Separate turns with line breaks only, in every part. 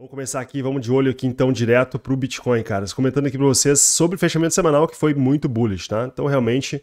Vamos começar aqui, vamos de olho aqui então direto para o Bitcoin, cara. Comentando aqui para vocês sobre o fechamento semanal que foi muito bullish, tá? Então realmente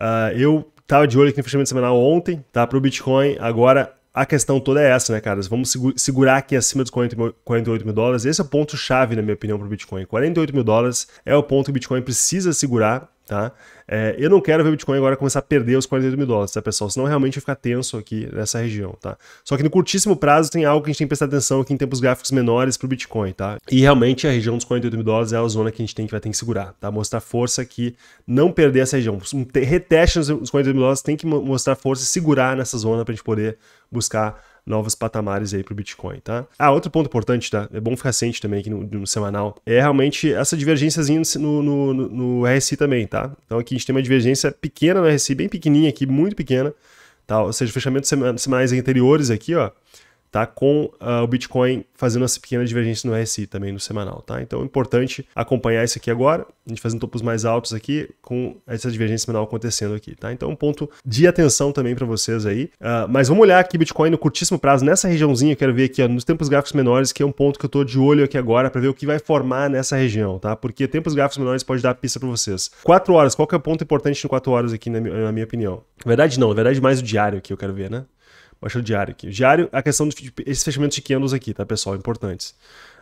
uh, eu estava de olho aqui no fechamento semanal ontem, tá? Para o Bitcoin, agora a questão toda é essa, né, cara? Vamos segurar aqui acima dos 48 mil dólares. Esse é o ponto chave, na minha opinião, para o Bitcoin. 48 mil dólares é o ponto que o Bitcoin precisa segurar Tá? É, eu não quero ver o Bitcoin agora começar a perder os 48 mil dólares, tá, pessoal? Senão realmente vai ficar tenso aqui nessa região, tá? Só que no curtíssimo prazo tem algo que a gente tem que prestar atenção aqui em tempos gráficos menores para o Bitcoin, tá? E realmente a região dos 48 mil dólares é a zona que a gente tem que vai ter que segurar, tá? Mostrar força aqui, não perder essa região. Um reteste nos 48 mil dólares, tem que mostrar força e segurar nessa zona para a gente poder buscar novos patamares aí para o Bitcoin, tá? Ah, outro ponto importante, tá? É bom ficar ciente também aqui no, no semanal, é realmente essa divergênciazinha no, no, no, RSI também, tá? Então aqui a gente tem uma divergência pequena no RSI, bem pequenininha aqui, muito pequena, tá? Ou seja, fechamentos semanais anteriores aqui, ó, tá? Com uh, o Bitcoin fazendo essa pequena divergência no RSI também no semanal, tá? Então é importante acompanhar isso aqui agora, a gente fazendo topos mais altos aqui com essa divergência semanal acontecendo aqui, tá? Então um ponto de atenção também para vocês aí. Uh, mas vamos olhar aqui Bitcoin no curtíssimo prazo, nessa regiãozinha, eu quero ver aqui ó, nos tempos gráficos menores, que é um ponto que eu estou de olho aqui agora para ver o que vai formar nessa região, tá? Porque tempos gráficos menores pode dar pista para vocês. 4 horas, qual que é o ponto importante em 4 horas aqui na, minha opinião? Na verdade não, na verdade mais o diário que eu quero ver, né? baixei o diário aqui. O diário, a questão desses fechamentos de candles aqui, tá, pessoal? Importantes.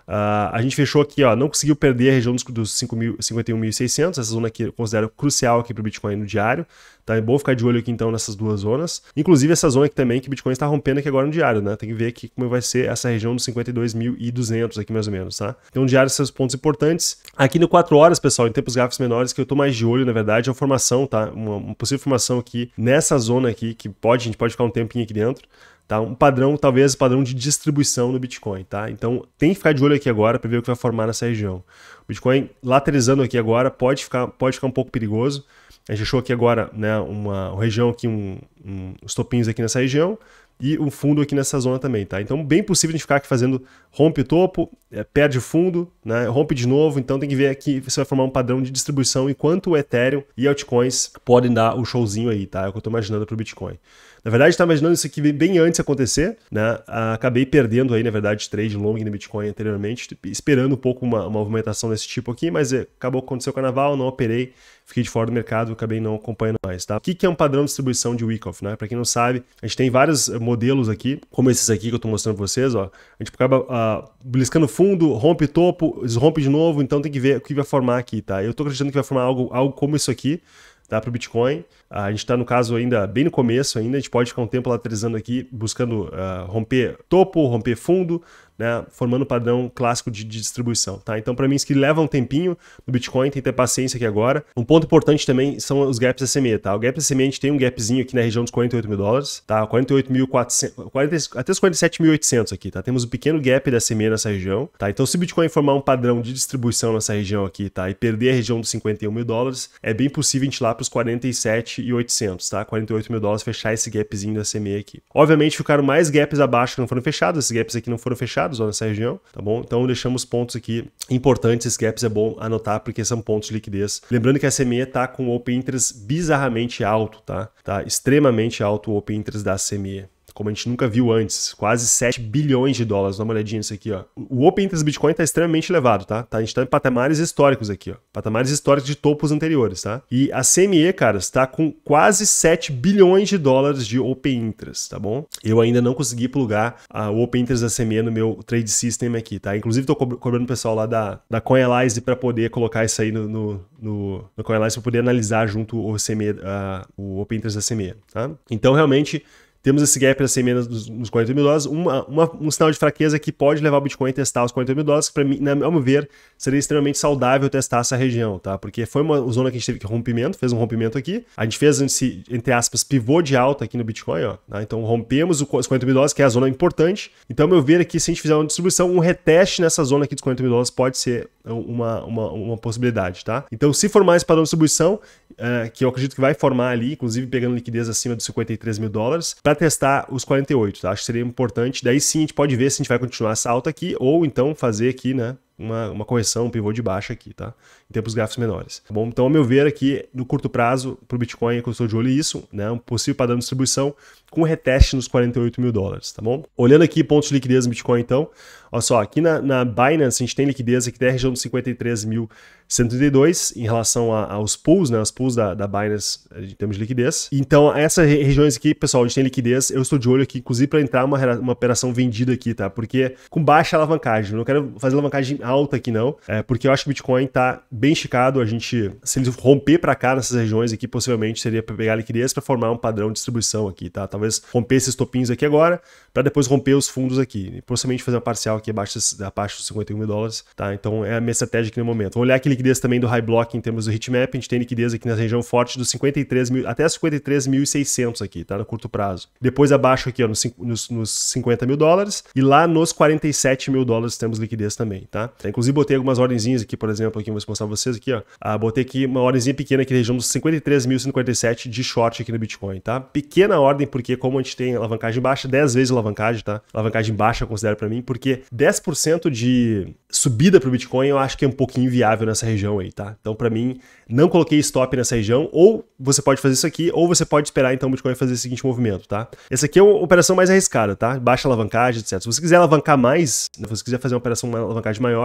Uh, a gente fechou aqui, ó, não conseguiu perder a região dos, dos 51.600, essa zona aqui eu considero crucial aqui para o Bitcoin no diário. Tá? É bom ficar de olho aqui então nessas duas zonas. Inclusive essa zona aqui também que o Bitcoin está rompendo aqui agora no diário, né? Tem que ver aqui como vai ser essa região dos 52.200 aqui mais ou menos, tá? Então diário esses pontos importantes. Aqui no 4 horas, pessoal, em tempos gráficos menores que eu tô mais de olho, na verdade, é a formação, tá? Uma, uma possível formação aqui nessa zona aqui que pode, a gente pode ficar um tempinho aqui dentro tá? Um padrão, talvez padrão de distribuição no Bitcoin, tá? Então tem que ficar de olho aqui agora para ver o que vai formar nessa região. O Bitcoin lateralizando aqui agora pode ficar, pode ficar um pouco perigoso. A gente achou aqui agora né, uma, região aqui, um, um, os topinhos aqui nessa região e um fundo aqui nessa zona também, tá? Então, bem possível a gente ficar aqui fazendo rompe o topo, é, perde o fundo, né? Rompe de novo, então tem que ver aqui se vai formar um padrão de distribuição enquanto o Ethereum e altcoins podem dar o um showzinho aí, tá? É o que eu estou imaginando para o Bitcoin. Na verdade, está imaginando isso aqui bem antes acontecer, né? Ah, acabei perdendo aí, na verdade, trade long no Bitcoin anteriormente, esperando um pouco uma, uma movimentação desse tipo aqui, mas é, acabou aconteceu o carnaval, não operei, fiquei de fora do mercado, acabei não acompanhando mais, tá? O que, que é um padrão de distribuição de week-off, né? Para quem não sabe, a gente tem vários eh, modelos aqui, como esses aqui que eu estou mostrando para vocês, ó. A gente acaba uh, fundo, rompe topo, desrompe de novo, então tem que ver o que vai formar aqui, tá? Eu estou acreditando que vai formar algo, algo como isso aqui, tá, para o Bitcoin. A gente está no caso ainda bem no começo ainda, a gente pode ficar um tempo lateralizando aqui, buscando uh, romper topo, romper fundo, né, formando o padrão clássico de, distribuição. Tá? Então, para mim, isso que leva um tempinho no Bitcoin, tem que ter paciência aqui agora. Um ponto importante também são os gaps SME. Tá? O gap SME, a gente tem um gapzinho aqui na região dos 48 mil dólares, tá? 48.400, até os 47.800 aqui. Tá? Temos um pequeno gap da SME nessa região. Tá? Então, se o Bitcoin formar um padrão de distribuição nessa região aqui tá? e perder a região dos 51 mil dólares, é bem possível a gente ir lá para os 47.800, tá? 48 mil dólares, fechar esse gapzinho da SME aqui. Obviamente, ficaram mais gaps abaixo que não foram fechados, esses gaps aqui não foram fechados, mercados ó, nessa região, tá bom? Então deixamos pontos aqui importantes, esses gaps é bom anotar porque são pontos de liquidez. Lembrando que a CME está com o Open Interest bizarramente alto, tá? tá? Extremamente alto o Open Interest da CME como a gente nunca viu antes, quase 7 bilhões de dólares. Dá uma olhadinha nisso aqui, ó. O Open Interest Bitcoin está extremamente elevado, tá? tá? A gente está em patamares históricos aqui, ó. Patamares históricos de topos anteriores, tá? E a CME, cara, está com quase 7 bilhões de dólares de Open Interest, tá bom? Eu ainda não consegui plugar o Open Interest da CME no meu trade system aqui, tá? Inclusive, estou cobrando o pessoal lá da, da CoinAlyze para poder colocar isso aí no, no, no, no CoinAlyze para poder analisar junto o, CME, uh, ah, o Open Interest da CME, tá? Então, realmente temos esse gap das 100 menos nos, 40 mil dólares, uma, uma, um sinal de fraqueza que pode levar o Bitcoin a testar os 40 mil dólares, que para mim, na, ao meu ver, seria extremamente saudável testar essa região, tá? Porque foi uma zona que a gente teve que rompimento, fez um rompimento aqui, a gente fez esse, entre aspas, pivô de alta aqui no Bitcoin, ó, tá? Então rompemos os 40 mil dólares, que é a zona importante. Então, ao meu ver aqui, se a gente fizer uma distribuição, um reteste nessa zona aqui dos 40 mil dólares pode ser uma, uma, uma possibilidade, tá? Então, se formar esse padrão de distribuição, uh, que eu acredito que vai formar ali, inclusive pegando liquidez acima dos 53 mil dólares, para testar os 48, tá? Acho que seria importante. Daí sim a gente pode ver se a gente vai continuar essa alta aqui ou então fazer aqui, né? uma, uma correção, um pivô de baixa aqui, tá? Em tempos gráficos menores. Tá bom, então, ao meu ver aqui, no curto prazo, para o Bitcoin, eu estou de olho nisso, né? Um possível padrão de distribuição com reteste nos 48 mil dólares, tá bom? Olhando aqui pontos de liquidez no Bitcoin, então, olha só, aqui na, na Binance a gente tem liquidez aqui da região dos 53.132 em relação a, aos pools, né? Os pools da, da Binance eh, em termos de liquidez. Então, essas regiões aqui, pessoal, a gente tem liquidez, eu estou de olho aqui, inclusive, para entrar uma, uma operação vendida aqui, tá? Porque com baixa alavancagem, eu não quero fazer alavancagem alta aqui não, é, porque eu acho que o Bitcoin tá bem esticado, a gente, se ele romper para cá nessas regiões aqui, possivelmente seria para pegar liquidez para formar um padrão de distribuição aqui, tá? Talvez romper esses topinhos aqui agora, para depois romper os fundos aqui, e possivelmente fazer uma parcial aqui abaixo, abaixo dos 51 mil dólares, tá? Então é a minha estratégia aqui no momento. Vou olhar aqui liquidez também do high block em termos do hitmap, a gente tem liquidez aqui na região forte dos 53 mil, até 53.600 aqui, tá? No curto prazo. Depois abaixo aqui, ó, nos, nos 50 mil dólares, e lá nos 47 mil dólares temos liquidez também, tá? É, inclusive, botei algumas ordenzinhas aqui, por exemplo, aqui, vou mostrar pra vocês aqui, ó. Ah, botei aqui uma ordenzinha pequena aqui na região dos 53.157 de short aqui no Bitcoin, tá? Pequena ordem, porque como a gente tem alavancagem baixa, 10 vezes alavancagem, tá? Alavancagem baixa eu considero para mim, porque 10% de subida pro Bitcoin eu acho que é um pouquinho inviável nessa região aí, tá? Então, para mim, não coloquei stop nessa região, ou você pode fazer isso aqui, ou você pode esperar então o Bitcoin fazer o seguinte movimento, tá? Essa aqui é uma operação mais arriscada, tá? Baixa alavancagem, etc. Se você quiser alavancar mais, né, se você quiser fazer uma operação uma alavancagem maior,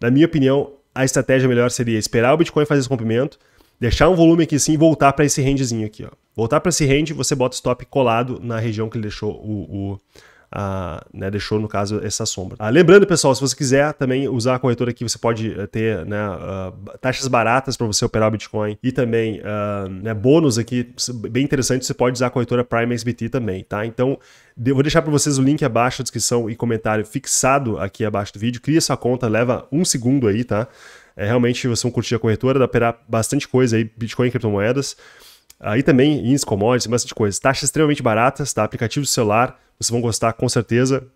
na minha opinião, a estratégia melhor seria esperar o Bitcoin fazer esse rompimento, deixar um volume aqui sim e voltar para esse rangezinho aqui. Ó. Voltar para esse range, você bota stop colado na região que ele deixou o, o né, deixou, no caso, essa sombra. Ah, lembrando, pessoal, se você quiser também usar a corretora aqui, você pode eh, ter né, uh, taxas baratas para você operar o Bitcoin e também uh, né, bônus aqui, bem interessante, você pode usar a corretora Prime SBT também, tá? Então, eu vou deixar para vocês o link abaixo na descrição e comentário fixado aqui abaixo do vídeo. Cria sua conta, leva um segundo aí, tá? É, realmente vocês vão curtir a corretora, dá para operar bastante coisa aí, Bitcoin e criptomoedas. Aí também índices, commodities, bastante coisa. Taxas extremamente baratas, tá? Aplicativo de celular, vocês vão gostar com certeza.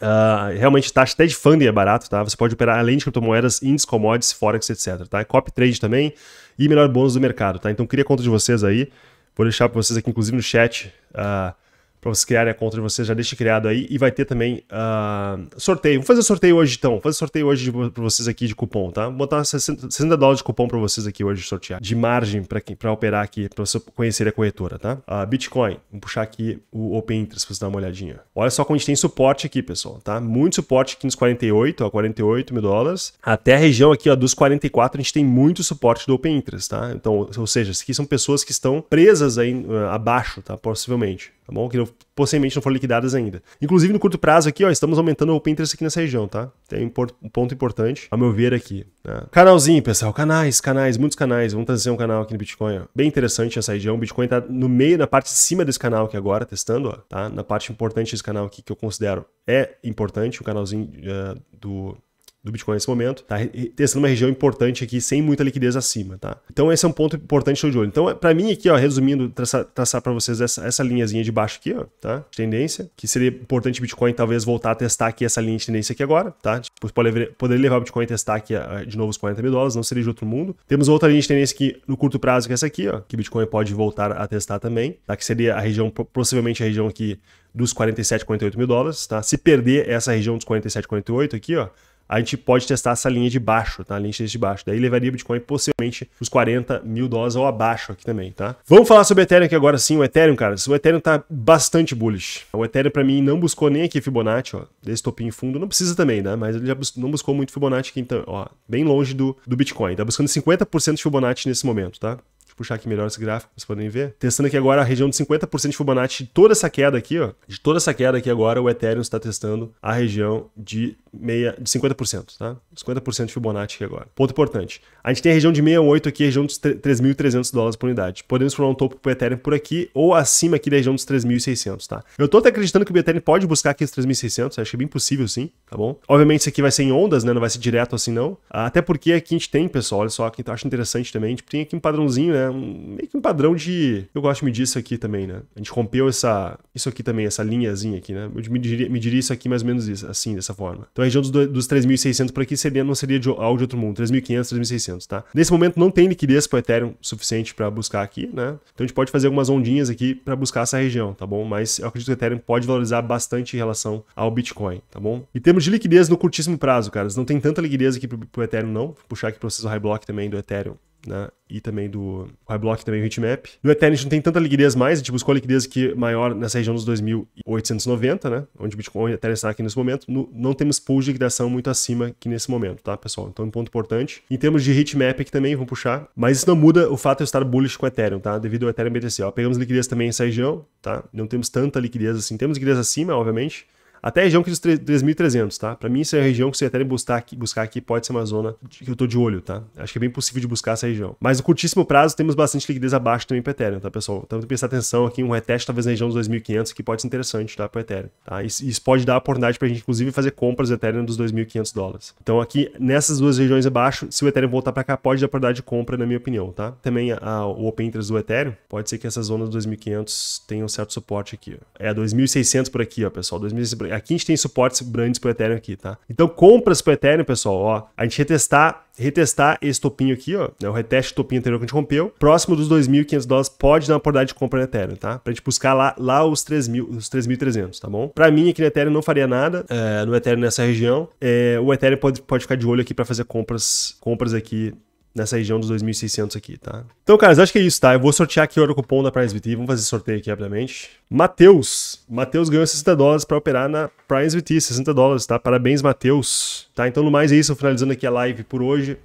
Uh, realmente taxa até de funding é barato, tá? Você pode operar além de criptomoedas, índices, commodities, forex, etc, tá? Copy trade também e melhor bônus do mercado, tá? Então cria a conta de vocês aí. Vou deixar para vocês aqui, inclusive no chat, uh, para vocês criarem a conta de vocês, já deixe criado aí e vai ter também uh, sorteio. Vou fazer sorteio hoje então, vou fazer sorteio hoje para vocês aqui de cupom, tá? Vou botar 60, 60 dólares de cupom para vocês aqui hoje sortear, de margem para operar aqui, para você conhecer a corretora, tá? Uh, Bitcoin, vou puxar aqui o Open Interest para vocês darem uma olhadinha. Olha só como a gente tem suporte aqui, pessoal, tá? Muito suporte aqui nos 48, ó, 48 mil dólares. Até a região aqui ó, dos 44 a gente tem muito suporte do Open Interest, tá? Então, ou seja, isso aqui são pessoas que estão presas aí uh, abaixo, tá? Possivelmente tá bom? Que não, possivelmente não foram liquidadas ainda. Inclusive, no curto prazo aqui, ó, estamos aumentando o open interest aqui nessa região, tá? Tem um ponto importante, a meu ver, aqui. Né? Canalzinho, pessoal, canais, canais, muitos canais. Vamos trazer um canal aqui no Bitcoin, ó. Bem interessante essa região. O Bitcoin tá no meio, na parte de cima desse canal aqui agora, testando, ó, tá? Na parte importante desse canal aqui, que eu considero é importante, o canalzinho uh, do do Bitcoin nesse momento, tá testando uma região importante aqui sem muita liquidez acima, tá? Então esse é um ponto importante de olho. Então é, para mim aqui, ó, resumindo, traçar, traçar para vocês essa, essa linhazinha de baixo aqui, ó, tá? De tendência, que seria importante o Bitcoin talvez voltar a testar aqui essa linha de tendência aqui agora, tá? Tipo, poderia levar o Bitcoin a testar aqui ah, de novo os 40 mil dólares, não seria de outro mundo. Temos outra linha de tendência aqui no curto prazo, que é essa aqui, ó, que o Bitcoin pode voltar a testar também, tá? Que seria a região, possivelmente a região aqui dos 47, 48 mil dólares, tá? Se perder essa região dos 47, 48 aqui, ó, a gente pode testar essa linha de baixo, tá? A linha de baixo. Daí levaria o Bitcoin possivelmente os 40 mil dólares ou abaixo aqui também, tá? Vamos falar sobre o Ethereum aqui agora sim. O Ethereum, cara, o Ethereum tá bastante bullish. O Ethereum para mim não buscou nem aqui Fibonacci, ó, desse topinho fundo. Não precisa também, né? Mas ele já bus não buscou muito Fibonacci aqui, então, ó, bem longe do, do Bitcoin. Tá buscando 50% de Fibonacci nesse momento, tá? puxar aqui melhor esse gráfico, vocês podem ver. Testando aqui agora a região de 50% de Fibonacci, de toda essa queda aqui, ó. De toda essa queda aqui agora, o Ethereum está testando a região de, meia, de 50%, tá? 50% de Fibonacci aqui agora. Ponto importante. A gente tem a região de 68 aqui, a região dos 3.300 dólares por unidade. Podemos formar um topo para o Ethereum por aqui ou acima aqui da região dos 3.600, tá? Eu estou até acreditando que o Ethereum pode buscar aqui os 3.600, acho que é bem possível sim, tá bom? Obviamente isso aqui vai ser em ondas, né? Não vai ser direto assim não. Ah, até porque aqui a gente tem, pessoal, olha só, que então eu acho interessante também, a gente tem aqui um padrãozinho, né? um, meio que um padrão de. Eu gosto de medir isso aqui também, né? A gente rompeu essa. Isso aqui também, essa linhazinha aqui, né? Eu mediria, mediria isso aqui mais ou menos isso, assim, dessa forma. Então a região dos, dos 3.600 por aqui seria, não seria de, algo de outro mundo. 3.500, 3.600, tá? Nesse momento não tem liquidez pro Ethereum suficiente para buscar aqui, né? Então a gente pode fazer algumas ondinhas aqui para buscar essa região, tá bom? Mas eu acredito que o Ethereum pode valorizar bastante em relação ao Bitcoin, tá bom? E temos de liquidez no curtíssimo prazo, caras. Não tem tanta liquidez aqui pro, pro Ethereum, não. Vou puxar aqui pro vocês o high block também do Ethereum né? E também do Reblock também o Hitmap. No gente não tem tanta liquidez mais, a gente buscou a liquidez que maior nessa região dos 2.890, né? Onde o Bitcoin e Ethereum está aqui nesse momento. No, não temos pool de liquidação muito acima que nesse momento, tá, pessoal? Então é um ponto importante. Em termos de Hitmap aqui também, vamos puxar. Mas isso não muda o fato de eu estar bullish com o Ethereum, tá? Devido ao Ethereum BTC. Ó, pegamos liquidez também nessa região, tá? Não temos tanta liquidez assim. Temos liquidez acima, obviamente até a região que dos 3.300, tá? Para mim, isso é a região que você até buscar aqui, buscar aqui pode ser uma zona que eu tô de olho, tá? Acho que é bem possível de buscar essa região. Mas no curtíssimo prazo, temos bastante liquidez abaixo também para Ethereum, tá, pessoal? Então, tem que prestar atenção aqui, um reteste talvez na região dos 2.500, que pode ser interessante, tá, para Ethereum. Tá? Isso, isso, pode dar oportunidade para a gente, inclusive, fazer compras do Ethereum dos 2.500 dólares. Então, aqui, nessas duas regiões abaixo, se o Ethereum voltar para cá, pode dar oportunidade de compra, na minha opinião, tá? Também a, o Open Interest do Ethereum, pode ser que essa zona dos 2.500 tenha um certo suporte aqui. Ó. É 2.600 por aqui, ó, pessoal. 2.600 Aqui a gente tem suportes grandes pro Ethereum aqui, tá? Então, compras pro Ethereum, pessoal, ó. A gente retestar retestar esse topinho aqui, ó, né, o reteste topinho anterior que a gente rompeu, próximo dos 2.500 dólares pode dar uma oportunidade de compra no Ethereum, tá? Pra gente buscar lá, lá os os 3.300, tá bom? Pra mim aqui no Ethereum não faria nada, é, no Ethereum nessa região, é, o Ethereum pode, pode ficar de olho aqui para fazer compras, compras aqui nessa região dos 2.600 aqui, tá? Então, caras, acho que é isso, tá? Eu vou sortear aqui o cupom da Prize VT, vamos fazer sorteio aqui rapidamente. Matheus, Matheus ganhou 60 dólares para operar na Prize VT, 60 dólares, tá? Parabéns, Matheus. Tá, então no mais é isso, finalizando aqui a live por hoje.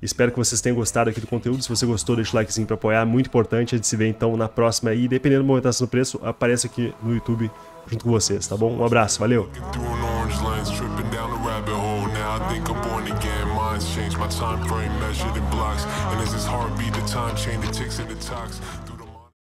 Espero que vocês tenham gostado aqui do conteúdo. Se você gostou, deixa o likezinho para apoiar, muito importante. A gente se vê então na próxima e dependendo da movimentação do preço, aparece aqui no YouTube junto com vocês, tá bom? Um abraço, valeu. My time frame measured in blocks. And as his heartbeat, the time chain the ticks and the talks.